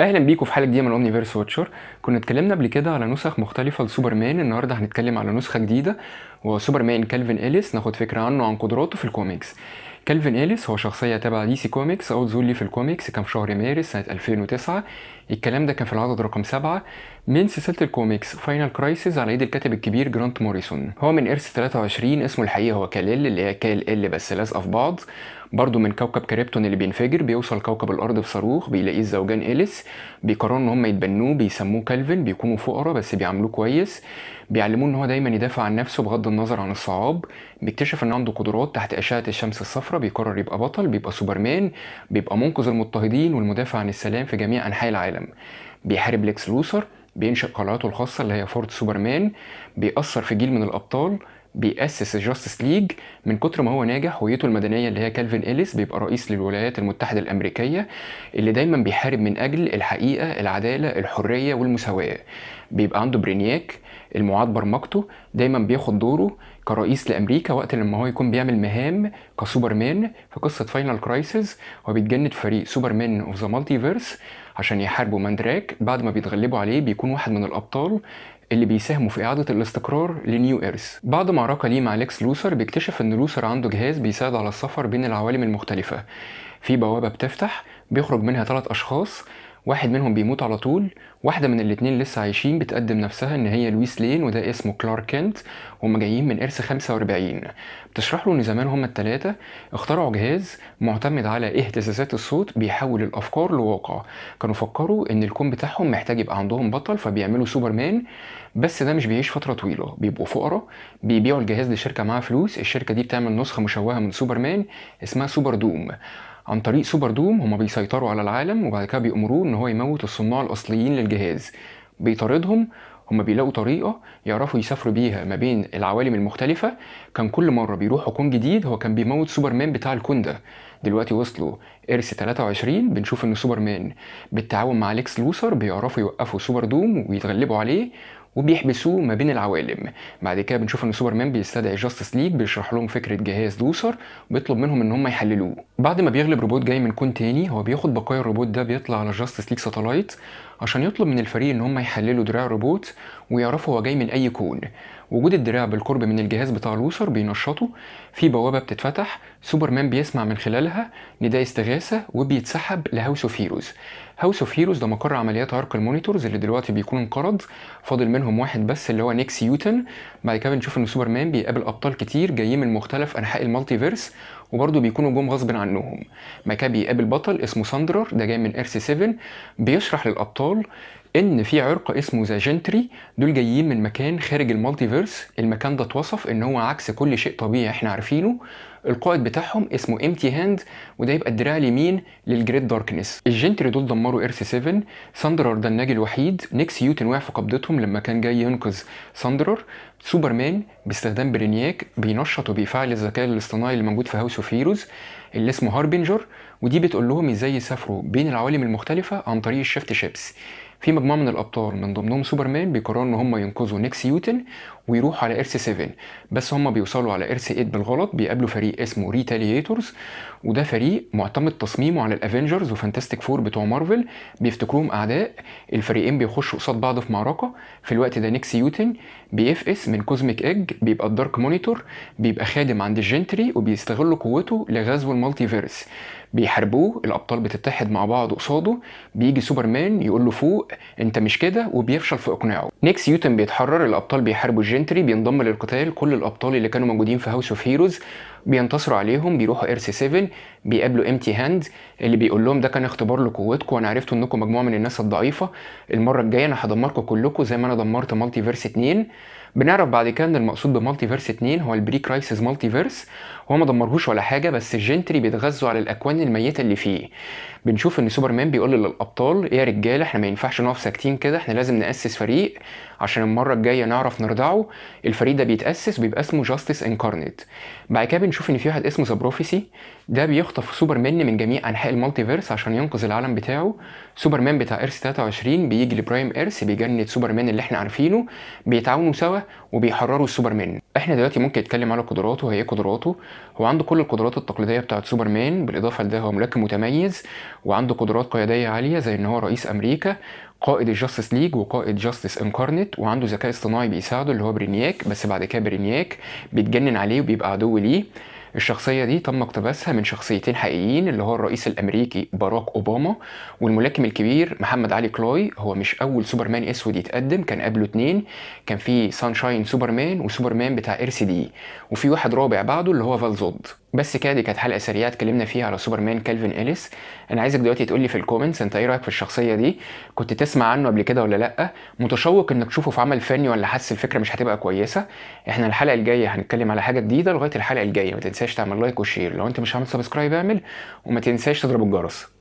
اهلا بيكم في حلقه جديده من اومنيفيرس واتشر كنا اتكلمنا قبل كده على نسخ مختلفه لسوبرمان النهارده هنتكلم على نسخه جديده وسوبرمان كالفن اليس ناخد فكره عنه عن قدراته في الكوميكس كالفن اليس هو شخصيه تابعة دي سي كوميكس او زولي في الكوميكس كان في شهر مارس سنه 2009 الكلام ده كان في العدد رقم سبعة من سلسله الكوميكس فاينل كرايسيس على ايد الكاتب الكبير جرانت موريسون هو من ارث 23 اسمه الحقيقي هو كاليل اللي هي كال ال بس لازقه في بعض برضو من كوكب كريبتون اللي بينفجر بيوصل كوكب الارض في صاروخ بيلاقيه الزوجان اليس بيقرروا ان هم يتبنوه بيسموه كالفن بيكونوا فقراء بس بيعاملوه كويس بيعلموه ان هو دايما يدافع عن نفسه بغض النظر عن الصعاب بيكتشف ان عنده قدرات تحت اشعه الشمس الصفراء بيقرر يبقى بطل بيبقى سوبرمان بيبقى منقذ المضطهدين والمدافع عن السلام في جميع انحاء العالم بيحارب ليكس لوثر بينشئ قلعته الخاصة اللي هي فورت سوبرمان بيأثر في جيل من الأبطال بيأسس الجاستس ليج من كتر ما هو ناجح هويته المدنية اللي هي كالفين إليس بيبقى رئيس للولايات المتحدة الأمريكية اللي دايما بيحارب من أجل الحقيقة العدالة الحرية والمساواة بيبقى عنده برينياك المعاد برمجته دايما بياخد دوره كرئيس لامريكا وقت لما هو يكون بيعمل مهام كسوبرمان في قصه فاينل كرايسيس هو بيتجند فريق سوبرمان اوف ذا مالتيفيرس عشان يحاربوا ماندراك بعد ما بيتغلبوا عليه بيكون واحد من الابطال اللي بيساهموا في إعادة الاستقرار لنيو إيرث بعد معركة ليه مع ليكس لوثر بيكتشف إن لوثر عنده جهاز بيساعد على السفر بين العوالم المختلفة في بوابة بتفتح بيخرج منها ثلاث أشخاص واحد منهم بيموت على طول واحدة من الاتنين لسه عايشين بتقدم نفسها ان هي لويس لين وده اسمه كلارك كنت هما جايين من ارث 45 بتشرح له ان زمان هما التلاتة اخترعوا جهاز معتمد على إيه اهتزازات الصوت بيحول الافكار لواقع كانوا فكروا ان الكون بتاعهم محتاج يبقى عندهم بطل فبيعملوا سوبرمان بس ده مش بيعيش فترة طويلة بيبقوا فقراء بيبيعوا الجهاز لشركة معاها فلوس الشركة دي بتعمل نسخة مشوهة من سوبرمان اسمها سوبر دوم عن طريق سوبر دوم هما بيسيطروا على العالم وبعد كده بيأمروه ان هو يموت الصناع الاصليين للجهاز بيطاردهم هما بيلاقوا طريقة يعرفوا يسافروا بيها ما بين العوالم المختلفة كان كل مرة بيروحوا كون جديد هو كان بيموت سوبرمان بتاع الكون ده دلوقتي وصلوا إرث 23 بنشوف إن سوبرمان بالتعاون مع اليكس لوثر بيعرفوا يوقفوا سوبر دوم ويتغلبوا عليه وبيحبسوه ما بين العوالم بعد كده بنشوف ان سوبرمان بيستدعي جاستس ليج بيشرح لهم فكره جهاز لوسر وبيطلب منهم ان هم يحللوه بعد ما بيغلب روبوت جاي من كون تاني هو بياخد بقايا الروبوت ده بيطلع على جاستس ليج ساتلايت عشان يطلب من الفريق ان هم يحللوا دراع روبوت ويعرفوا هو جاي من اي كون وجود الدراع بالقرب من الجهاز بتاع الوسر بينشطه في بوابه بتتفتح سوبرمان بيسمع من خلالها نداء استغاثه وبيتسحب لهاوس اوف هيروز هاوس اوف هيروز ده مقر عمليات عرق المونيتورز اللي دلوقتي بيكون انقرض فاضل منهم واحد بس اللي هو نيكس يوتن بعد كده بنشوف ان سوبرمان بيقابل ابطال كتير جايين من مختلف انحاء المالتيفيرس وبرضه بيكونوا جم غصب عنهم مكابي بيقابل بطل اسمه ساندرر ده جاي من ارس 7 بيشرح للابطال ان في عرق اسمه ذا جنتري دول جايين من مكان خارج المالتيفيرس المكان ده اتوصف ان هو عكس كل شيء طبيعي احنا عارفينه القائد بتاعهم اسمه امتي هاند وده يبقى الدراع اليمين للجريت داركنس الجنتري دول دمروا ايرث 7 ساندرر ده الناجي الوحيد نيكس يوتن وقع في قبضتهم لما كان جاي ينقذ ساندرر سوبرمان باستخدام برينياك بينشط وبيفعل الذكاء الاصطناعي اللي موجود في هاوس اوف هيروز اللي اسمه هاربنجر ودي بتقول لهم ازاي يسافروا بين العوالم المختلفه عن طريق الشفت شيبس في مجموعه من الابطال من ضمنهم سوبرمان بيقرروا ان هم ينقذوا نيكس يوتن ويروحوا على ارث 7 بس هم بيوصلوا على ارث 8 بالغلط بيقابلوا فريق اسمه ريتاليتورز وده فريق معتمد تصميمه على الافنجرز وفانتاستيك فور بتوع مارفل بيفتكروهم اعداء الفريقين بيخشوا قصاد بعض في معركه في الوقت ده نيكس يوتن بيفقس من كوزميك ايج بيبقى الدارك مونيتور بيبقى خادم عند الجنتري وبيستغلوا قوته لغزو المالتي فيرس بيحاربوه الابطال بتتحد مع بعض قصاده بيجي سوبرمان يقول له فوق انت مش كده وبيفشل في اقناعه نيكس يوتن بيتحرر الابطال بيحاربوا الجنتري جنتري بينضم للقتال كل الابطال اللي كانوا موجودين في هاوس اوف هيروز بينتصروا عليهم بيروحوا سي 7 بيقابلوا امتي هاند اللي بيقول لهم ده كان اختبار لقوتكم وانا عرفت انكم مجموعه من الناس الضعيفه المره الجايه انا هدمركم كلكم زي ما انا دمرت مالتي فيرس 2 بنعرف بعد كده ان المقصود بمالتي فيرس 2 هو البري كرايسيس مالتي فيرس هو ما دمرهوش ولا حاجه بس الجنتري بيتغذوا على الاكوان الميته اللي فيه بنشوف ان سوبرمان بيقول للابطال ايه يا رجاله احنا ما ينفعش نقف ساكتين كده احنا لازم ناسس فريق عشان المره الجايه نعرف نردعه الفريق ده بيتاسس بيبقى اسمه جاستس انكارنيت بعد كده بنشوف ان في واحد اسمه ذا بروفيسي ده بيخطف سوبرمان من جميع انحاء المالتيفيرس عشان ينقذ العالم بتاعه سوبرمان بتاع ايرث 23 بيجي لبرايم ايرث بيجند سوبرمان اللي احنا عارفينه بيتعاونوا سوا وبيحرروا السوبرمان احنا دلوقتي ممكن نتكلم على قدراته هي قدراته هو عنده كل القدرات التقليديه بتاعه سوبرمان بالاضافه لده هو ملاكم متميز وعنده قدرات قياديه عاليه زي ان هو رئيس امريكا قائد الجاستس ليج وقائد جاستس انكارنت وعنده ذكاء اصطناعي بيساعده اللي هو برينياك بس بعد كده برينياك بيتجنن عليه وبيبقى عدو ليه الشخصية دي تم اقتباسها من شخصيتين حقيقيين اللي هو الرئيس الأمريكي باراك أوباما والملاكم الكبير محمد علي كلاي هو مش أول سوبرمان أسود يتقدم كان قبله اتنين كان في سانشاين سوبرمان وسوبرمان بتاع ار سي دي وفي واحد رابع بعده اللي هو فالزود بس كده دي كانت حلقه سريعه اتكلمنا فيها على سوبرمان كالفن اليس انا عايزك دلوقتي تقول لي في الكومنتس انت ايه رايك في الشخصيه دي كنت تسمع عنه قبل كده ولا لا متشوق انك تشوفه في عمل فني ولا حاسس الفكره مش هتبقى كويسه احنا الحلقه الجايه هنتكلم على حاجه جديده لغايه الحلقه الجايه ما تنساش تعمل لايك وشير لو انت مش عامل سبسكرايب اعمل وما تنساش تضرب الجرس